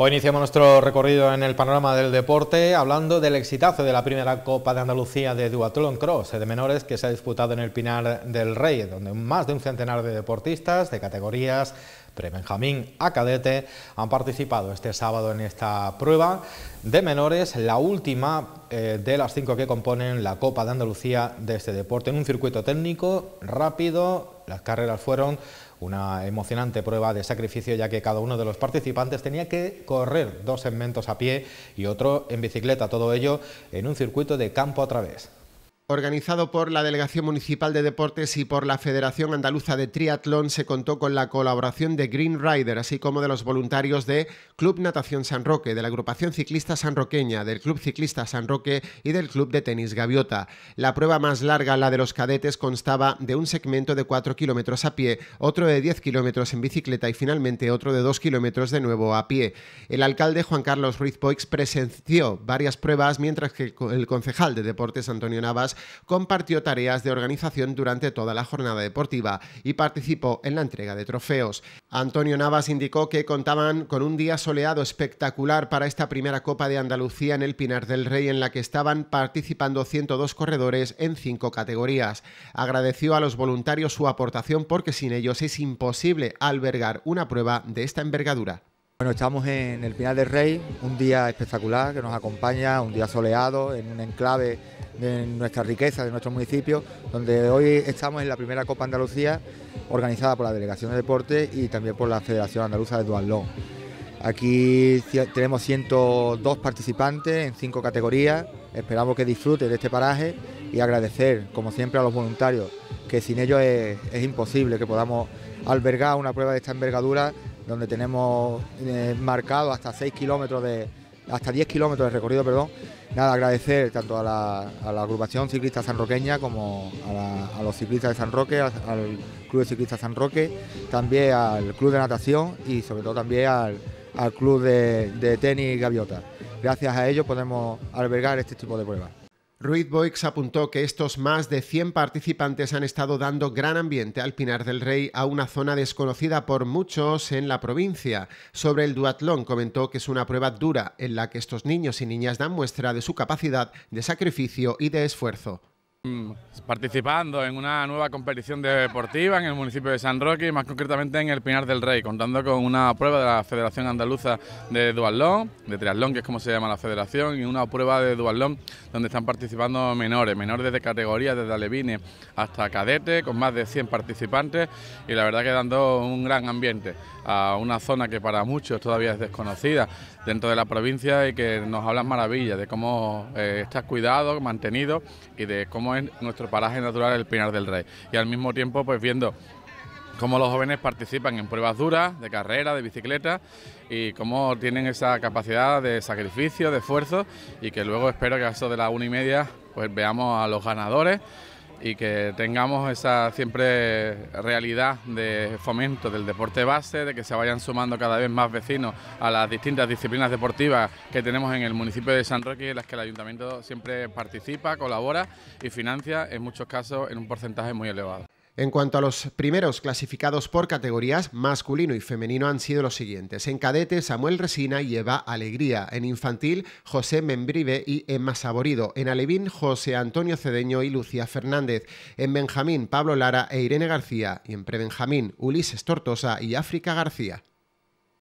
Hoy iniciamos nuestro recorrido en el panorama del deporte hablando del exitazo de la primera Copa de Andalucía de Duatlón Cross de menores que se ha disputado en el Pinar del Rey, donde más de un centenar de deportistas de categorías Benjamín Acadete han participado este sábado en esta prueba de menores, la última eh, de las cinco que componen la Copa de Andalucía de este deporte, en un circuito técnico rápido. Las carreras fueron una emocionante prueba de sacrificio ya que cada uno de los participantes tenía que correr dos segmentos a pie y otro en bicicleta, todo ello en un circuito de campo a través. Organizado por la Delegación Municipal de Deportes y por la Federación Andaluza de Triatlón, se contó con la colaboración de Green Rider, así como de los voluntarios de Club Natación San Roque, de la Agrupación Ciclista San Roqueña del Club Ciclista San Roque y del Club de Tenis Gaviota. La prueba más larga, la de los cadetes, constaba de un segmento de 4 kilómetros a pie, otro de 10 kilómetros en bicicleta y finalmente otro de 2 kilómetros de nuevo a pie. El alcalde Juan Carlos Ruiz Poix presenció varias pruebas, mientras que el concejal de Deportes Antonio Navas compartió tareas de organización durante toda la jornada deportiva y participó en la entrega de trofeos. Antonio Navas indicó que contaban con un día soleado espectacular para esta primera Copa de Andalucía en el Pinar del Rey en la que estaban participando 102 corredores en cinco categorías. Agradeció a los voluntarios su aportación porque sin ellos es imposible albergar una prueba de esta envergadura. Bueno, estamos en el Pinar del Rey, un día espectacular que nos acompaña, un día soleado, en un enclave de nuestra riqueza, de nuestro municipio, donde hoy estamos en la primera Copa Andalucía organizada por la Delegación de Deportes y también por la Federación Andaluza de Duatlón. Aquí tenemos 102 participantes en cinco categorías, esperamos que disfruten de este paraje y agradecer, como siempre, a los voluntarios, que sin ellos es imposible que podamos albergar una prueba de esta envergadura donde tenemos eh, marcado hasta 6 kilómetros de hasta 10 kilómetros de recorrido, perdón. Nada, agradecer tanto a la, agrupación ciclista sanroqueña como a, los ciclistas de San Roque, al, Club de Ciclistas San Roque, también al Club de Natación y sobre todo también al, Club de, de Tenis Gaviota. Gracias a ellos podemos albergar este tipo de pruebas. Ruiz Boix apuntó que estos más de 100 participantes han estado dando gran ambiente al Pinar del Rey, a una zona desconocida por muchos en la provincia. Sobre el duatlón comentó que es una prueba dura en la que estos niños y niñas dan muestra de su capacidad de sacrificio y de esfuerzo. Mm, participando en una nueva competición deportiva en el municipio de San Roque, más concretamente en el Pinar del Rey, contando con una prueba de la Federación Andaluza de Duatlón, de Triatlón, que es como se llama la federación, y una prueba de Duatlón donde están participando menores, menores de categoría desde Alevine hasta cadete, con más de 100 participantes, y la verdad que dando un gran ambiente a una zona que para muchos todavía es desconocida dentro de la provincia y que nos hablan maravillas de cómo eh, estás cuidado, mantenido y de cómo nuestro paraje natural, el Pinar del Rey. Y al mismo tiempo, pues viendo cómo los jóvenes participan en pruebas duras, de carrera, de bicicleta, y cómo tienen esa capacidad de sacrificio, de esfuerzo, y que luego espero que a eso de las una y media, pues veamos a los ganadores y que tengamos esa siempre realidad de fomento del deporte base, de que se vayan sumando cada vez más vecinos a las distintas disciplinas deportivas que tenemos en el municipio de San Roque, en las que el ayuntamiento siempre participa, colabora y financia en muchos casos en un porcentaje muy elevado. En cuanto a los primeros clasificados por categorías, masculino y femenino han sido los siguientes. En cadete, Samuel Resina y Eva Alegría. En infantil, José Membrive y Emma Saborido. En alevín, José Antonio Cedeño y Lucía Fernández. En benjamín, Pablo Lara e Irene García. Y en prebenjamín, Ulises Tortosa y África García.